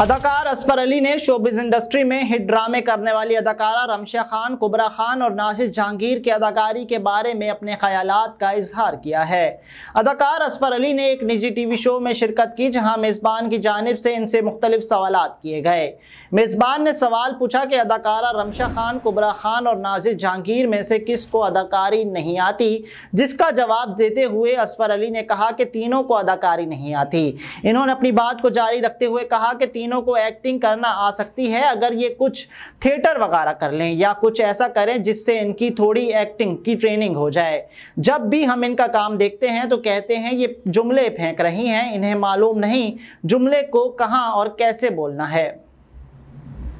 अदाकार असफर अली ने showbiz industry में हिट ड्रामे करने वाली अदाकारा रमशा खान कुबरा खान और नाजिश जहांगीर की अदाकारी के बारे में अपने ख्याल का इजहार किया है अदाकार असफर अली ने एक निजी टीवी शो में शिरकत की जहां मेज़बान की जानब से इनसे मुख्तलिफ सवाल किए गए मेज़बान ने सवाल पूछा कि अदाकारा रमशा खान कुबरा खान और नाजिश जहांगीर में से किस को अदाकारी नहीं आती जिसका जवाब देते हुए असफर अली ने कहा कि तीनों को अदाकारी नहीं आती इन्होंने अपनी बात को जारी रखते हुए कहा कि तीनों को एक्टिंग करना आ सकती है अगर ये कुछ थिएटर वगैरह कर लें या कुछ ऐसा करें जिससे इनकी थोड़ी एक्टिंग की ट्रेनिंग हो जाए जब भी हम इनका काम देखते हैं तो कहते हैं ये जुमले फेंक रही हैं इन्हें मालूम नहीं जुमले को कहाँ और कैसे बोलना है